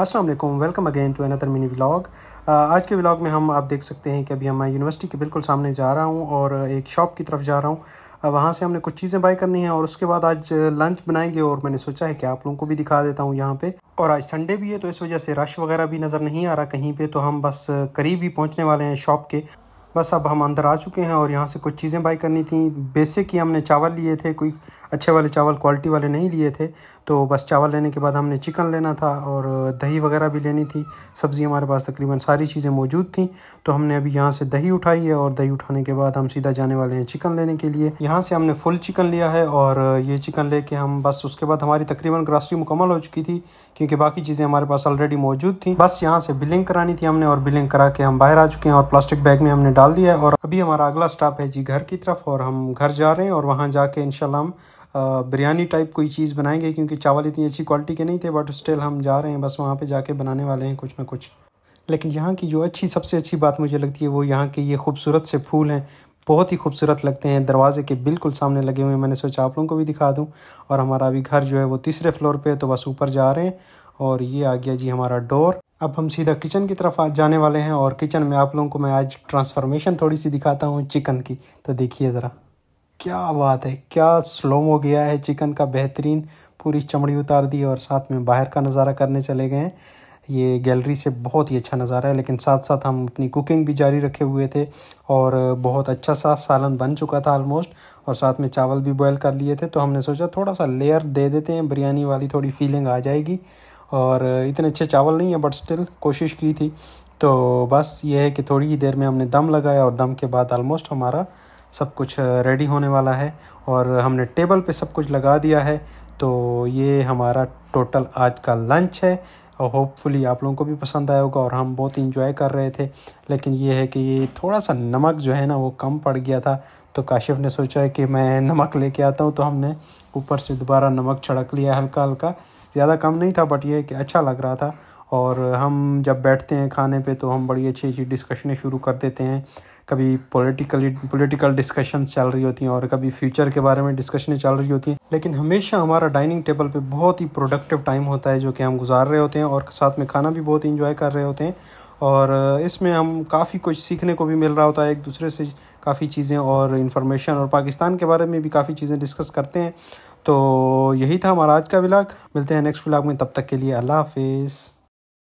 अस्सलाम वालेकुम welcome again to another mini vlog आज के व्लॉग में हम आप देख सकते हैं कि अभी हम यूनिवर्सिटी के बिल्कुल सामने जा रहा हूँ और एक शॉप की तरफ जा रहा हूँ uh, वहाँ से हमने कुछ चीज़ें बाय करनी है और उसके बाद आज लंच uh, बनाएंगे और मैंने सोचा है कि आप लोगों को भी दिखा देता हूँ यहाँ पर और आज संडे भी है तो इस वजह से रश वगैरह भी नज़र नहीं आ रहा कहीं पर तो हम बस uh, करीब ही पहुँचने वाले हैं शॉप के बस अब हम अंदर आ चुके हैं और यहाँ से कुछ चीज़ें बाई करनी थी बेसिक ही हमने चावल लिए थे कोई अच्छे वाले चावल क्वालिटी वाले नहीं लिए थे तो बस चावल लेने के बाद हमने चिकन लेना था और दही वगैरह भी लेनी थी सब्ज़ी हमारे पास तकरीबन सारी चीज़ें मौजूद थी तो हमने अभी यहाँ से दही उठाई है और दही उठाने के बाद हम सीधा जाने वाले हैं चिकन लेने के लिए यहाँ से हमने फुल चिकन लिया है और ये चिकन ले हम बस उसके बाद हमारी तकरीबन ग्रासरी मुकम्मल हो चुकी थी क्योंकि बाकी चीज़ें हमारे पास ऑलरेडी मौजूद थी बस यहाँ से बिलिंग करानी थी हमने और बिलिंग करा के हम बाहर आ चुके हैं और प्लास्टिक बैग में हमने डाल दिया है और अभी हमारा अगला स्टॉप है जी घर की तरफ और हम घर जा रहे हैं और वहाँ जाके इनशाला हम बिरयानी टाइप कोई चीज़ बनाएंगे क्योंकि चावल इतनी अच्छी क्वालिटी के नहीं थे बट स्टिल हम जा रहे हैं बस वहाँ पे जाके बनाने वाले हैं कुछ ना कुछ लेकिन यहाँ की जो अच्छी सबसे अच्छी बात मुझे लगती है वो यहाँ के ये खूबसूरत से फूल हैं बहुत ही खूबसूरत लगते हैं दरवाजे के बिल्कुल सामने लगे हुए हैं मैंने सोचा आप लोगों को भी दिखा दूँ और हमारा अभी घर जो है वो तीसरे फ्लोर पर है तो बस ऊपर जा रहे हैं और ये आ गया जी हमारा डोर अब हम सीधा किचन की तरफ जाने वाले हैं और किचन में आप लोगों को मैं आज ट्रांसफॉर्मेशन थोड़ी सी दिखाता हूँ चिकन की तो देखिए ज़रा क्या बात है क्या स्लोम हो गया है चिकन का बेहतरीन पूरी चमड़ी उतार दी और साथ में बाहर का नज़ारा करने चले गए हैं ये गैलरी से बहुत ही अच्छा नज़ारा है लेकिन साथ साथ हम अपनी कुकिंग भी जारी रखे हुए थे और बहुत अच्छा सा सालन बन चुका था आलमोस्ट और साथ में चावल भी बॉयल कर लिए थे तो हमने सोचा थोड़ा सा लेयर दे देते हैं बिरयानी वाली थोड़ी फीलिंग आ जाएगी और इतने अच्छे चावल नहीं है बट स्टिल कोशिश की थी तो बस ये है कि थोड़ी ही देर में हमने दम लगाया और दम के बाद आलमोस्ट हमारा सब कुछ रेडी होने वाला है और हमने टेबल पे सब कुछ लगा दिया है तो ये हमारा टोटल आज का लंच है और होपफुली आप लोगों को भी पसंद आया होगा और हम बहुत इंजॉय कर रहे थे लेकिन ये है कि ये थोड़ा सा नमक जो है ना वो कम पड़ गया था तो काशिफ ने सोचा कि मैं नमक लेके आता हूँ तो हमने ऊपर से दोबारा नमक छिड़क लिया हल्का हल्का ज़्यादा कम नहीं था बट ये कि अच्छा लग रहा था और हम जब बैठते हैं खाने पे तो हम बड़ी अच्छी अच्छी डिस्कशनें शुरू कर देते हैं कभी पॉलिटिकली पॉलिटिकल डिस्कशन चल रही होती हैं और कभी फ्यूचर के बारे में डिस्कशनें चल रही होती हैं लेकिन हमेशा हमारा डाइनिंग टेबल पे बहुत ही प्रोडक्टिव टाइम होता है जो कि हम गुजार रहे होते हैं और साथ में खाना भी बहुत इंजॉय कर रहे होते हैं और इसमें हम काफ़ी कुछ सीखने को भी मिल रहा होता है एक दूसरे से काफ़ी चीज़ें और इन्फॉर्मेशन और पाकिस्तान के बारे में भी काफ़ी चीज़ें डिस्कस करते हैं तो यही था हमारा आज का व्लाग मिलते हैं नेक्स्ट व्लाग में तब तक के लिए अल्लाह हाफिज़